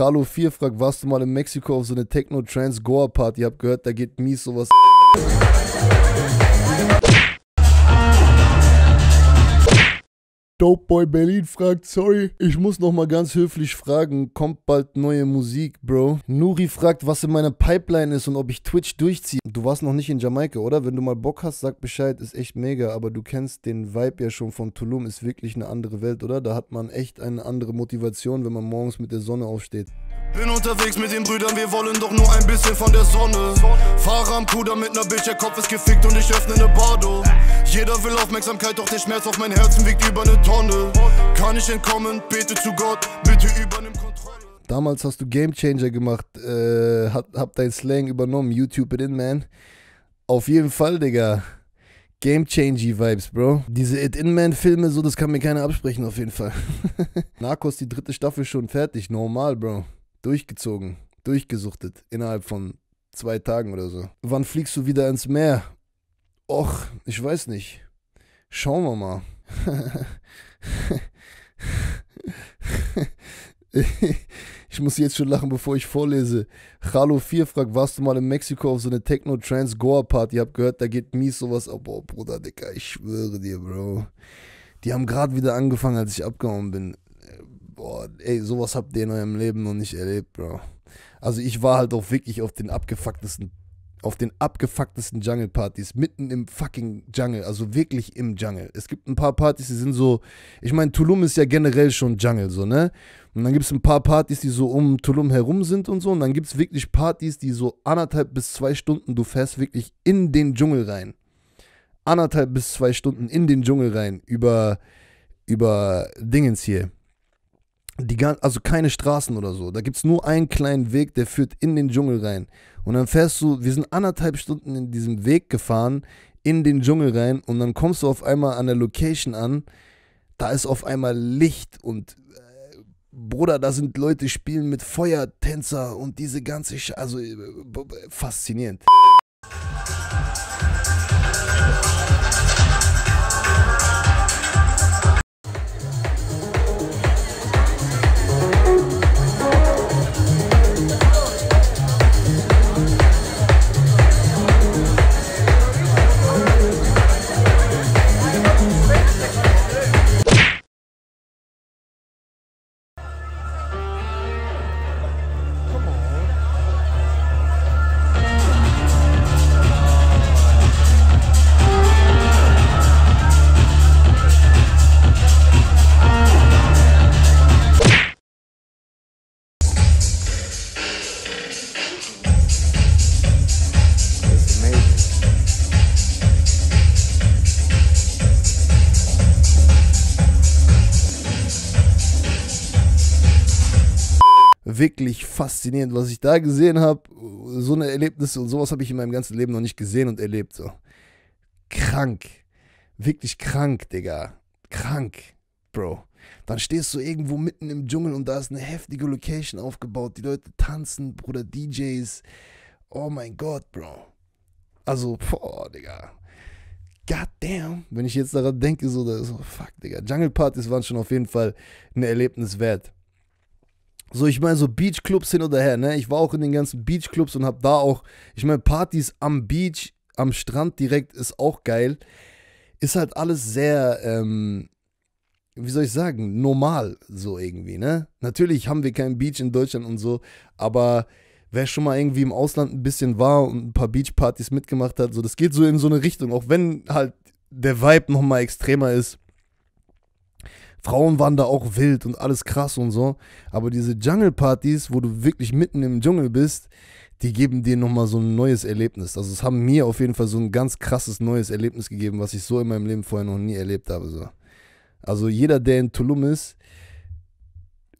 Tralo4 fragt, warst du mal in Mexiko auf so eine Techno-Trans-Goa-Party? Hab gehört, da geht mies sowas. Dopeboy Berlin fragt, sorry, ich muss nochmal ganz höflich fragen, kommt bald neue Musik, Bro? Nuri fragt, was in meiner Pipeline ist und ob ich Twitch durchziehe. Du warst noch nicht in Jamaika, oder? Wenn du mal Bock hast, sag Bescheid, ist echt mega, aber du kennst den Vibe ja schon von Tulum, ist wirklich eine andere Welt, oder? Da hat man echt eine andere Motivation, wenn man morgens mit der Sonne aufsteht. Bin unterwegs mit den Brüdern, wir wollen doch nur ein bisschen von der Sonne. Fahre am Puder mit ner Bitch, der Kopf ist gefickt und ich öffne ne Bardo. Jeder will Aufmerksamkeit, doch der Schmerz auf mein Herzen wiegt über ne Tonne. Kann ich entkommen, bete zu Gott, bitte übernimm Kontrolle. Damals hast du Gamechanger gemacht, äh, hab, hab dein Slang übernommen, YouTube it in, man. Auf jeden Fall, Digga. Game Changey Vibes, Bro. Diese It In Man Filme, so, das kann mir keiner absprechen, auf jeden Fall. Narcos, die dritte Staffel schon fertig, normal, Bro durchgezogen, durchgesuchtet innerhalb von zwei Tagen oder so. Wann fliegst du wieder ins Meer? Och, ich weiß nicht. Schauen wir mal. ich muss jetzt schon lachen, bevor ich vorlese. Hallo 4 fragt, warst du mal in Mexiko auf so eine Techno-Trans-Goa-Party? Hab gehört, da geht mies sowas ab. Oh, Bruder, Dicker, ich schwöre dir, Bro. Die haben gerade wieder angefangen, als ich abgehauen bin boah, ey, sowas habt ihr in eurem Leben noch nicht erlebt, Bro. Also ich war halt auch wirklich auf den abgefucktesten, auf den abgefucktesten Jungle-Partys, mitten im fucking Jungle, also wirklich im Jungle. Es gibt ein paar Partys, die sind so, ich meine, Tulum ist ja generell schon Jungle, so, ne? Und dann gibt es ein paar Partys, die so um Tulum herum sind und so. Und dann gibt es wirklich Partys, die so anderthalb bis zwei Stunden, du fährst wirklich in den Dschungel rein. Anderthalb bis zwei Stunden in den Dschungel rein über, über Dingens hier die, also keine Straßen oder so. Da gibt es nur einen kleinen Weg, der führt in den Dschungel rein. Und dann fährst du, wir sind anderthalb Stunden in diesem Weg gefahren, in den Dschungel rein und dann kommst du auf einmal an der Location an, da ist auf einmal Licht und äh, Bruder, da sind Leute spielen mit Feuertänzer und diese ganze, Sch also äh, faszinierend. wirklich faszinierend, was ich da gesehen habe. So eine Erlebnisse und sowas habe ich in meinem ganzen Leben noch nicht gesehen und erlebt. So. Krank. Wirklich krank, Digga. Krank, Bro. Dann stehst du irgendwo mitten im Dschungel und da ist eine heftige Location aufgebaut. Die Leute tanzen, Bruder, DJs. Oh mein Gott, Bro. Also, boah, Digga. Goddamn, wenn ich jetzt daran denke, so, da ist, so fuck, Digga. Jungle Partys waren schon auf jeden Fall ein Erlebnis wert. So, ich meine, so Beachclubs hin oder her, ne? Ich war auch in den ganzen Beachclubs und habe da auch, ich meine, Partys am Beach, am Strand direkt ist auch geil. Ist halt alles sehr, ähm, wie soll ich sagen, normal so irgendwie, ne? Natürlich haben wir keinen Beach in Deutschland und so, aber wer schon mal irgendwie im Ausland ein bisschen war und ein paar Beachpartys mitgemacht hat, so das geht so in so eine Richtung, auch wenn halt der Vibe nochmal extremer ist. Frauen waren da auch wild und alles krass und so. Aber diese Jungle-Partys, wo du wirklich mitten im Dschungel bist, die geben dir nochmal so ein neues Erlebnis. Also es haben mir auf jeden Fall so ein ganz krasses neues Erlebnis gegeben, was ich so in meinem Leben vorher noch nie erlebt habe. So. Also jeder, der in Tulum ist,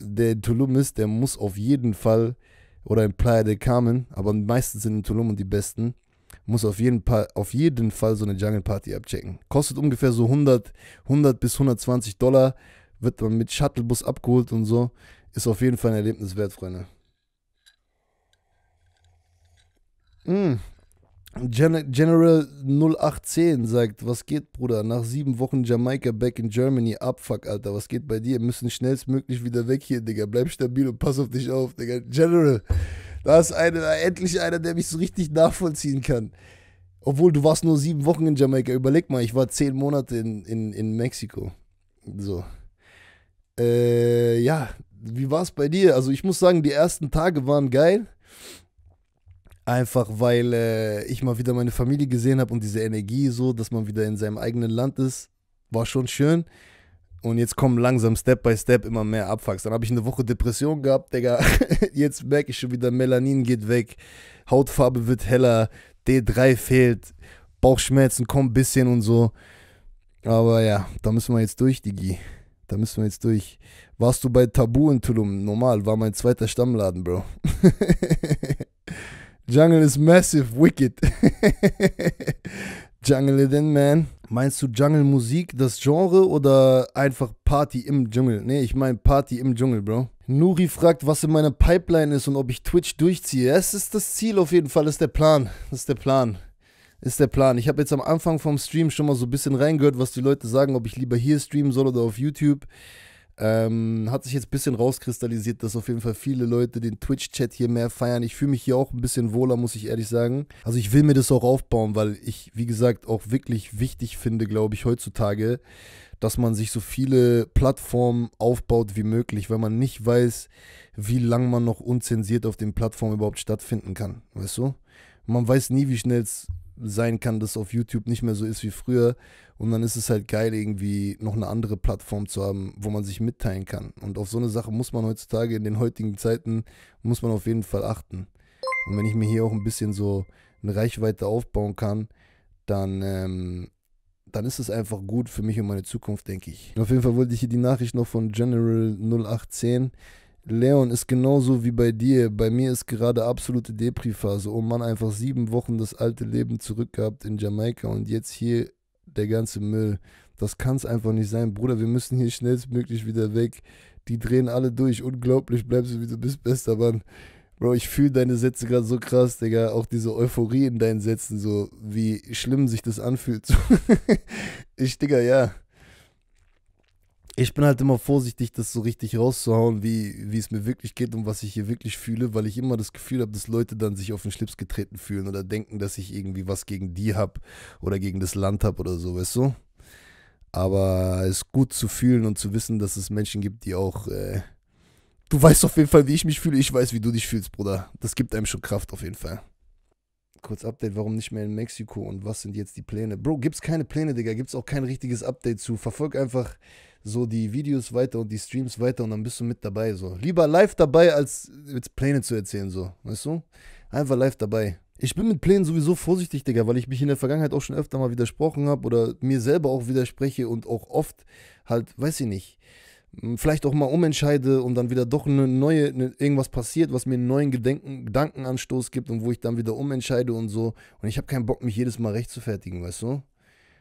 der in Tulum ist, der muss auf jeden Fall, oder in Playa de Carmen, aber meistens sind in Tulum und die Besten, muss auf jeden, Fall, auf jeden Fall so eine Jungle Party abchecken. Kostet ungefähr so 100, 100 bis 120 Dollar, wird man mit Shuttlebus abgeholt und so. Ist auf jeden Fall ein Erlebnis wert, Freunde. Mm. Gen General 0810 sagt, was geht, Bruder? Nach sieben Wochen Jamaika back in Germany. Abfuck, Alter, was geht bei dir? Wir Müssen schnellstmöglich wieder weg hier, Digga. Bleib stabil und pass auf dich auf, Digga. General. Da ist eine, endlich einer, der mich so richtig nachvollziehen kann. Obwohl, du warst nur sieben Wochen in Jamaika. Überleg mal, ich war zehn Monate in, in, in Mexiko. So. Äh, ja, wie war es bei dir? Also, ich muss sagen, die ersten Tage waren geil. Einfach weil äh, ich mal wieder meine Familie gesehen habe und diese Energie so, dass man wieder in seinem eigenen Land ist, war schon schön. Und jetzt kommen langsam Step by Step immer mehr Abfucks. Dann habe ich eine Woche Depression gehabt, Digga. Jetzt merke ich schon wieder, Melanin geht weg, Hautfarbe wird heller, D3 fehlt, Bauchschmerzen kommen ein bisschen und so. Aber ja, da müssen wir jetzt durch, Digi. Da müssen wir jetzt durch. Warst du bei Tabu in Tulum? Normal, war mein zweiter Stammladen, Bro. Jungle is massive, wicked. Jungle it in, man. Meinst du Jungle Musik, das Genre oder einfach Party im Dschungel? Nee, ich meine Party im Dschungel, Bro. Nuri fragt, was in meiner Pipeline ist und ob ich Twitch durchziehe. Es ist das Ziel auf jeden Fall, ist der Plan. Ist der Plan. Ist der Plan. Ich habe jetzt am Anfang vom Stream schon mal so ein bisschen reingehört, was die Leute sagen, ob ich lieber hier streamen soll oder auf YouTube. Ähm, hat sich jetzt ein bisschen rauskristallisiert, dass auf jeden Fall viele Leute den Twitch-Chat hier mehr feiern. Ich fühle mich hier auch ein bisschen wohler, muss ich ehrlich sagen. Also ich will mir das auch aufbauen, weil ich, wie gesagt, auch wirklich wichtig finde, glaube ich, heutzutage, dass man sich so viele Plattformen aufbaut wie möglich, weil man nicht weiß, wie lange man noch unzensiert auf den Plattformen überhaupt stattfinden kann. Weißt du? Man weiß nie, wie schnell es sein kann, dass auf YouTube nicht mehr so ist wie früher. Und dann ist es halt geil, irgendwie noch eine andere Plattform zu haben, wo man sich mitteilen kann. Und auf so eine Sache muss man heutzutage in den heutigen Zeiten, muss man auf jeden Fall achten. Und wenn ich mir hier auch ein bisschen so eine Reichweite aufbauen kann, dann, ähm, dann ist es einfach gut für mich und meine Zukunft, denke ich. Auf jeden Fall wollte ich hier die Nachricht noch von General 0810 Leon ist genauso wie bei dir. Bei mir ist gerade absolute Depri-Phase. Oh Mann, einfach sieben Wochen das alte Leben zurückgehabt in Jamaika und jetzt hier der ganze Müll. Das kann es einfach nicht sein. Bruder, wir müssen hier schnellstmöglich wieder weg. Die drehen alle durch. Unglaublich, bleibst du wie du bist, bester Mann. Bro, ich fühle deine Sätze gerade so krass, Digga. Auch diese Euphorie in deinen Sätzen, so wie schlimm sich das anfühlt. ich, Digga, ja ich bin halt immer vorsichtig, das so richtig rauszuhauen, wie, wie es mir wirklich geht und was ich hier wirklich fühle, weil ich immer das Gefühl habe, dass Leute dann sich auf den Schlips getreten fühlen oder denken, dass ich irgendwie was gegen die habe oder gegen das Land habe oder so, weißt du? Aber es ist gut zu fühlen und zu wissen, dass es Menschen gibt, die auch. Äh du weißt auf jeden Fall, wie ich mich fühle, ich weiß, wie du dich fühlst, Bruder. Das gibt einem schon Kraft auf jeden Fall. Kurz Update, warum nicht mehr in Mexiko und was sind jetzt die Pläne? Bro, gibt's keine Pläne, Digga, gibt's auch kein richtiges Update zu. Verfolg einfach so die Videos weiter und die Streams weiter und dann bist du mit dabei. So. Lieber live dabei, als jetzt Pläne zu erzählen, so. Weißt du? Einfach live dabei. Ich bin mit Plänen sowieso vorsichtig, Digga, weil ich mich in der Vergangenheit auch schon öfter mal widersprochen habe oder mir selber auch widerspreche und auch oft halt, weiß ich nicht, hm, vielleicht auch mal umentscheide und dann wieder doch eine neue, eine, irgendwas passiert, was mir einen neuen Gedenken, Gedankenanstoß gibt und wo ich dann wieder umentscheide und so. Und ich habe keinen Bock, mich jedes Mal rechtfertigen, weißt du?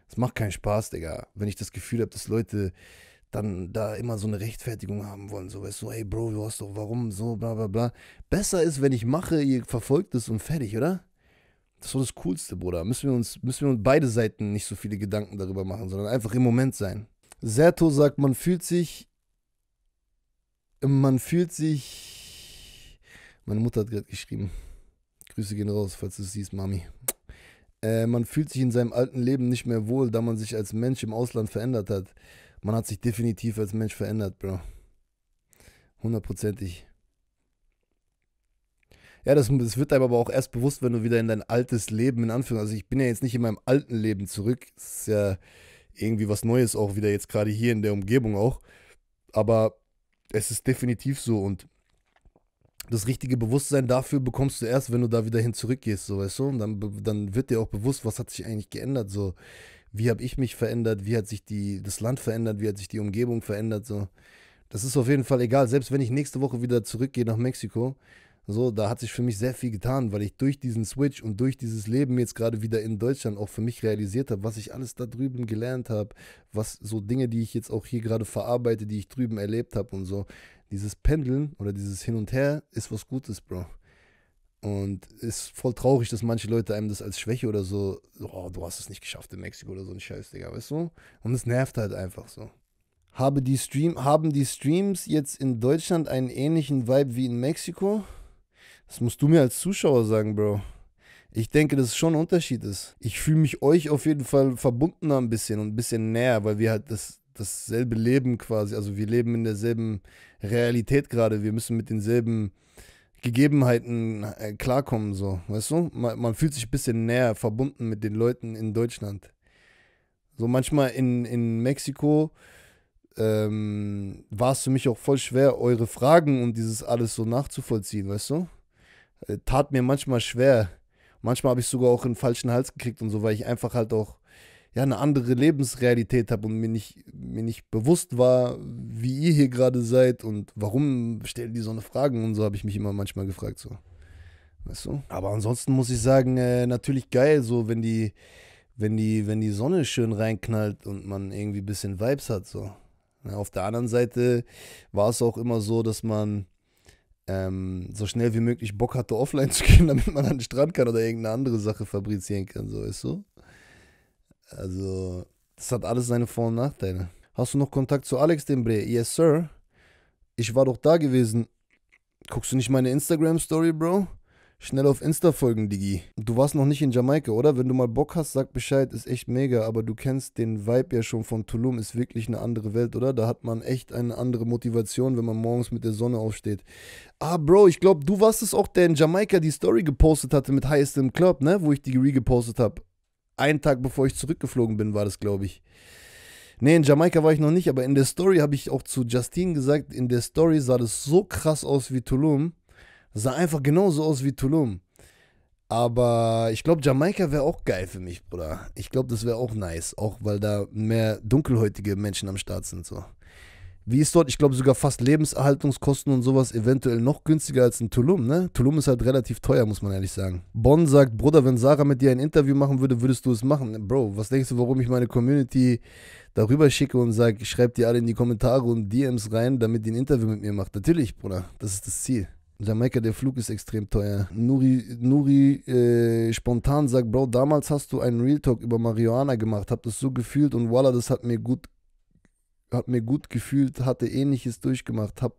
Es macht keinen Spaß, Digga, wenn ich das Gefühl habe, dass Leute dann da immer so eine Rechtfertigung haben wollen. So, weißt du, ey Bro, du hast doch warum so, bla bla bla. Besser ist, wenn ich mache, ihr verfolgt es und fertig, oder? Das war das Coolste, Bruder. Müssen wir uns, müssen wir uns beide Seiten nicht so viele Gedanken darüber machen, sondern einfach im Moment sein. Serto sagt, man fühlt sich. Man fühlt sich. Meine Mutter hat gerade geschrieben. Grüße gehen raus, falls du es siehst, Mami. Äh, man fühlt sich in seinem alten Leben nicht mehr wohl, da man sich als Mensch im Ausland verändert hat man hat sich definitiv als Mensch verändert, Bro. Hundertprozentig. Ja, das, das, wird einem aber auch erst bewusst, wenn du wieder in dein altes Leben, in Anführungszeichen, also ich bin ja jetzt nicht in meinem alten Leben zurück, das ist ja irgendwie was Neues auch wieder jetzt gerade hier in der Umgebung auch, aber es ist definitiv so und das richtige Bewusstsein dafür bekommst du erst, wenn du da wieder hin zurückgehst, so weißt du, und dann, dann wird dir auch bewusst, was hat sich eigentlich geändert, so wie habe ich mich verändert, wie hat sich die, das Land verändert, wie hat sich die Umgebung verändert. So. Das ist auf jeden Fall egal. Selbst wenn ich nächste Woche wieder zurückgehe nach Mexiko, so, da hat sich für mich sehr viel getan, weil ich durch diesen Switch und durch dieses Leben jetzt gerade wieder in Deutschland auch für mich realisiert habe, was ich alles da drüben gelernt habe, was so Dinge, die ich jetzt auch hier gerade verarbeite, die ich drüben erlebt habe und so. Dieses Pendeln oder dieses Hin und Her ist was Gutes, Bro. Und ist voll traurig, dass manche Leute einem das als Schwäche oder so, oh, du hast es nicht geschafft in Mexiko oder so ein Scheiß, Digga, weißt du? Und es nervt halt einfach so. Habe die Stream, haben die Streams jetzt in Deutschland einen ähnlichen Vibe wie in Mexiko? Das musst du mir als Zuschauer sagen, Bro. Ich denke, dass es schon ein Unterschied ist. Ich fühle mich euch auf jeden Fall verbundener ein bisschen und ein bisschen näher, weil wir halt das, dasselbe leben quasi. Also wir leben in derselben Realität gerade. Wir müssen mit denselben Gegebenheiten äh, klarkommen, so, weißt du? Man, man, fühlt sich ein bisschen näher verbunden mit den Leuten in Deutschland. So manchmal in, in Mexiko ähm, war es für mich auch voll schwer, eure Fragen und dieses alles so nachzuvollziehen, weißt du? Äh, tat mir manchmal schwer. Manchmal habe ich sogar auch einen falschen Hals gekriegt und so, weil ich einfach halt auch ja eine andere Lebensrealität habe und mir nicht, mir nicht bewusst war, wie ihr hier gerade seid und warum stellen die so eine Fragen und so habe ich mich immer manchmal gefragt so. Weißt du? Aber ansonsten muss ich sagen, äh, natürlich geil, so wenn die, wenn die, wenn die Sonne schön reinknallt und man irgendwie ein bisschen Vibes hat, so. Ja, auf der anderen Seite war es auch immer so, dass man ähm, so schnell wie möglich Bock hatte, offline zu gehen, damit man an den Strand kann oder irgendeine andere Sache fabrizieren kann, so, weißt du? Also, das hat alles seine Vor- und Nachteile. Hast du noch Kontakt zu Alex Dembre? Yes, Sir. Ich war doch da gewesen. Guckst du nicht meine Instagram-Story, Bro? Schnell auf Insta folgen, Digi. Du warst noch nicht in Jamaika, oder? Wenn du mal Bock hast, sag Bescheid, ist echt mega. Aber du kennst den Vibe ja schon von Tulum, ist wirklich eine andere Welt, oder? Da hat man echt eine andere Motivation, wenn man morgens mit der Sonne aufsteht. Ah, Bro, ich glaube, du warst es auch, der in Jamaika die Story gepostet hatte mit Highest im Club, ne? Wo ich die gepostet habe einen Tag bevor ich zurückgeflogen bin, war das, glaube ich. Nee, in Jamaika war ich noch nicht, aber in der Story habe ich auch zu Justine gesagt, in der Story sah das so krass aus wie Tulum. Das sah einfach genauso aus wie Tulum. Aber ich glaube, Jamaika wäre auch geil für mich, Bruder. Ich glaube, das wäre auch nice, auch weil da mehr dunkelhäutige Menschen am Start sind. So. Wie ist dort, ich glaube, sogar fast Lebenserhaltungskosten und sowas eventuell noch günstiger als in Tulum, ne? Tulum ist halt relativ teuer, muss man ehrlich sagen. Bonn sagt, Bruder, wenn Sarah mit dir ein Interview machen würde, würdest du es machen. Bro, was denkst du, warum ich meine Community darüber schicke und sage, schreibt dir alle in die Kommentare und DMs rein, damit die ein Interview mit mir macht? Natürlich, Bruder, das ist das Ziel. Jamaika, der Flug ist extrem teuer. Nuri, Nuri äh, spontan sagt, Bro, damals hast du einen Real Talk über Marihuana gemacht, hab das so gefühlt und voila, das hat mir gut hat mir gut gefühlt, hatte ähnliches durchgemacht, habe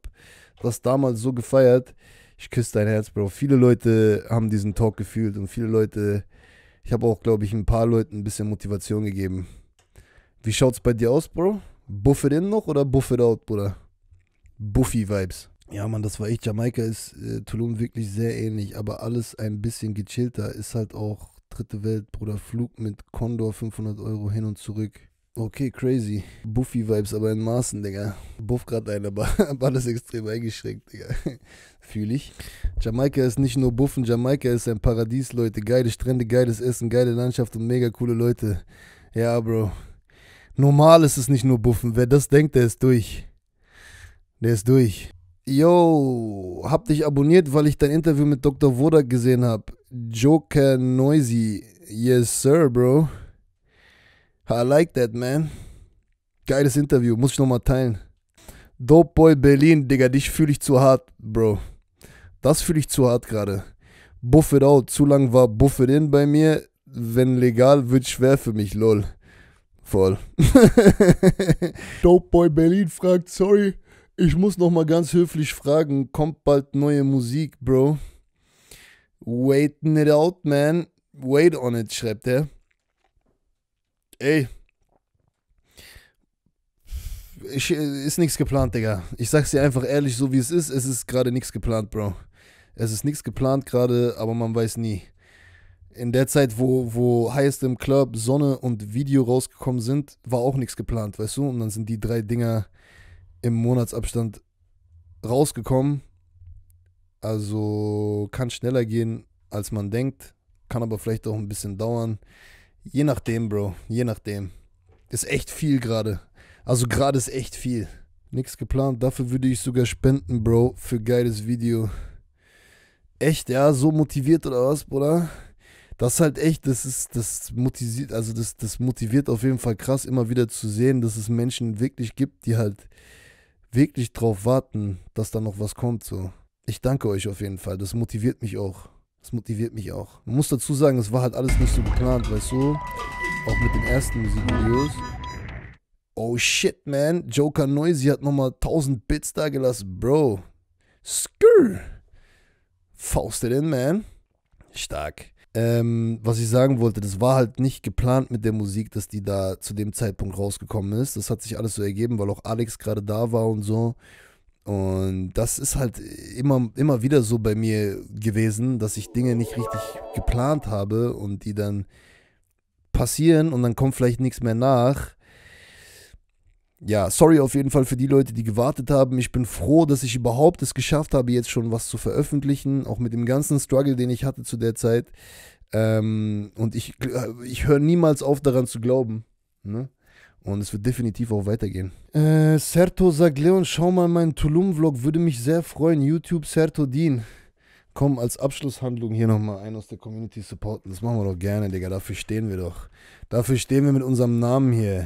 das damals so gefeiert. Ich küsse dein Herz, Bro. Viele Leute haben diesen Talk gefühlt und viele Leute, ich habe auch, glaube ich, ein paar Leuten ein bisschen Motivation gegeben. Wie schaut's bei dir aus, Bro? Buffet in noch oder Buffet out, Bruder? Buffy-Vibes. Ja, Mann, das war echt. Jamaika ist äh, Tulum wirklich sehr ähnlich, aber alles ein bisschen gechillter. Ist halt auch dritte Welt, Bruder. Flug mit Condor 500 Euro hin und zurück. Okay, crazy. Buffy-Vibes aber in Maßen, Digga. Buff gerade ein, aber, alles extrem eingeschränkt, Digga. Fühle ich. Jamaika ist nicht nur Buffen, Jamaika ist ein Paradies, Leute. Geile Strände, geiles Essen, geile Landschaft und mega coole Leute. Ja, Bro. Normal ist es nicht nur Buffen. Wer das denkt, der ist durch. Der ist durch. Yo, hab dich abonniert, weil ich dein Interview mit Dr. Wodak gesehen hab. Joker Noisy. Yes, sir, Bro. I like that, man. Geiles Interview, muss ich nochmal teilen. Dope Boy Berlin, Digga, dich fühle ich zu hart, Bro. Das fühle ich zu hart gerade. Buff it out, zu lang war Buff it in bei mir. Wenn legal, wird schwer für mich, lol. Voll. Dope Boy Berlin fragt, sorry, ich muss nochmal ganz höflich fragen, kommt bald neue Musik, Bro? Waiting it out, man. Wait on it, schreibt er ey, ich, ist nichts geplant, Digga. Ich sag's dir einfach ehrlich, so wie es ist, es ist gerade nichts geplant, Bro. Es ist nichts geplant gerade, aber man weiß nie. In der Zeit, wo, wo Highest im Club, Sonne und Video rausgekommen sind, war auch nichts geplant, weißt du? Und dann sind die drei Dinger im Monatsabstand rausgekommen. Also kann schneller gehen, als man denkt, kann aber vielleicht auch ein bisschen dauern. Je nachdem, Bro. Je nachdem. Ist echt viel gerade. Also gerade ist echt viel. Nix geplant. Dafür würde ich sogar spenden, Bro. Für geiles Video. Echt, ja? So motiviert oder was, Bruder? Das ist halt echt, das ist, das motiviert, also das, das motiviert auf jeden Fall krass, immer wieder zu sehen, dass es Menschen wirklich gibt, die halt wirklich drauf warten, dass da noch was kommt. So. Ich danke euch auf jeden Fall. Das motiviert mich auch. Das motiviert mich auch. Man muss dazu sagen, es war halt alles nicht so geplant, weißt du? Auch mit den ersten Musikvideos. Oh shit, man. Joker Noisy hat nochmal 1000 Bits da gelassen, Bro. Skrrr. Faustet in, man. Stark. Ähm, was ich sagen wollte, das war halt nicht geplant mit der Musik, dass die da zu dem Zeitpunkt rausgekommen ist. Das hat sich alles so ergeben, weil auch Alex gerade da war und so. Und das ist halt immer, immer wieder so bei mir gewesen, dass ich Dinge nicht richtig geplant habe und die dann passieren und dann kommt vielleicht nichts mehr nach. Ja, sorry auf jeden Fall für die Leute, die gewartet haben. Ich bin froh, dass ich überhaupt es geschafft habe, jetzt schon was zu veröffentlichen, auch mit dem ganzen Struggle, den ich hatte zu der Zeit. Ähm, und ich, äh, ich höre niemals auf daran zu glauben. Ne? Und es wird definitiv auch weitergehen. Äh, Serto sagt, Leon, schau mal meinen Tulum-Vlog, würde mich sehr freuen. YouTube Serto Dean. Komm, als Abschlusshandlung hier nochmal einen aus der Community supporten. Das machen wir doch gerne, Digga. Dafür stehen wir doch. Dafür stehen wir mit unserem Namen hier.